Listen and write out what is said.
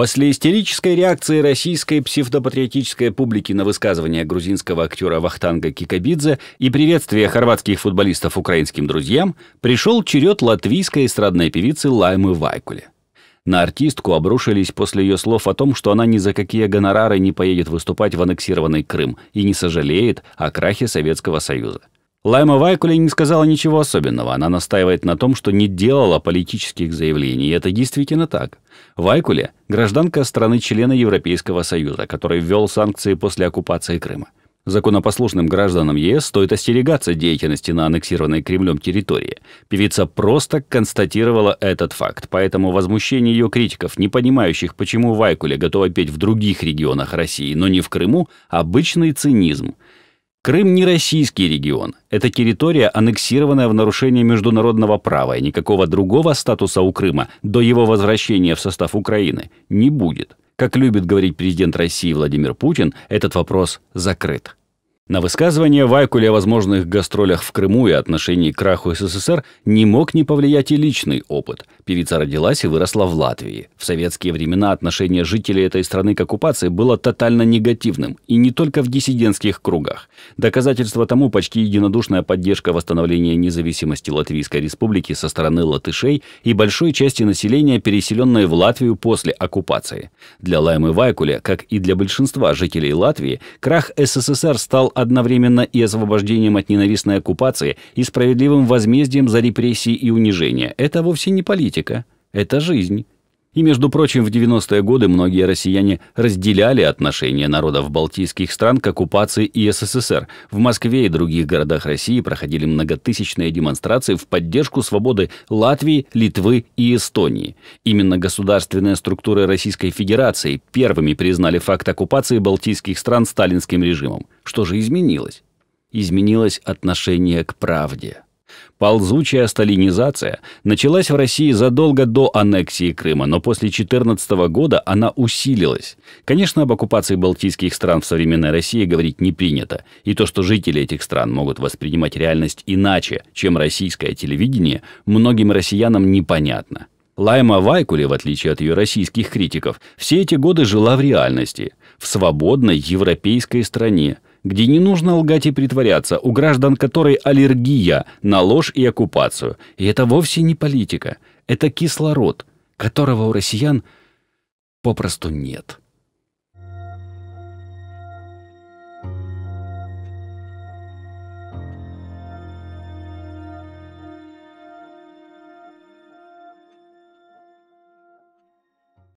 После истерической реакции российской псевдопатриотической публики на высказывание грузинского актера Вахтанга Кикабидзе и приветствия хорватских футболистов украинским друзьям пришел черед латвийской эстрадной певицы Лаймы Вайкуле. На артистку обрушились после ее слов о том, что она ни за какие гонорары не поедет выступать в аннексированный Крым и не сожалеет о крахе Советского Союза. Лайма Вайкуля не сказала ничего особенного. Она настаивает на том, что не делала политических заявлений, и это действительно так. Вайкуля – гражданка страны-члена Европейского Союза, который ввел санкции после оккупации Крыма. Законопослушным гражданам ЕС стоит остерегаться деятельности на аннексированной Кремлем территории. Певица просто констатировала этот факт, поэтому возмущение ее критиков, не понимающих, почему Вайкуля готова петь в других регионах России, но не в Крыму, обычный цинизм. Крым не российский регион. Это территория, аннексированная в нарушение международного права, и никакого другого статуса у Крыма до его возвращения в состав Украины не будет. Как любит говорить президент России Владимир Путин, этот вопрос закрыт. На высказывание Вайкуля о возможных гастролях в Крыму и отношении к краху СССР не мог не повлиять и личный опыт. Певица родилась и выросла в Латвии. В советские времена отношение жителей этой страны к оккупации было тотально негативным, и не только в диссидентских кругах. Доказательство тому почти единодушная поддержка восстановления независимости Латвийской республики со стороны латышей и большой части населения, переселенной в Латвию после оккупации. Для Лаймы Вайкуля, как и для большинства жителей Латвии, крах СССР стал одновременно и освобождением от ненавистной оккупации, и справедливым возмездием за репрессии и унижения. Это вовсе не политика. Это жизнь. И, между прочим, в 90-е годы многие россияне разделяли отношение народов балтийских стран к оккупации и СССР. В Москве и других городах России проходили многотысячные демонстрации в поддержку свободы Латвии, Литвы и Эстонии. Именно государственные структуры Российской Федерации первыми признали факт оккупации балтийских стран сталинским режимом. Что же изменилось? Изменилось отношение к правде. Ползучая сталинизация началась в России задолго до аннексии Крыма, но после 2014 года она усилилась. Конечно, об оккупации балтийских стран в современной России говорить не принято, и то, что жители этих стран могут воспринимать реальность иначе, чем российское телевидение, многим россиянам непонятно. Лайма Вайкуле, в отличие от ее российских критиков, все эти годы жила в реальности, в свободной европейской стране, где не нужно лгать и притворяться, у граждан которой аллергия на ложь и оккупацию. И это вовсе не политика, это кислород, которого у россиян попросту нет.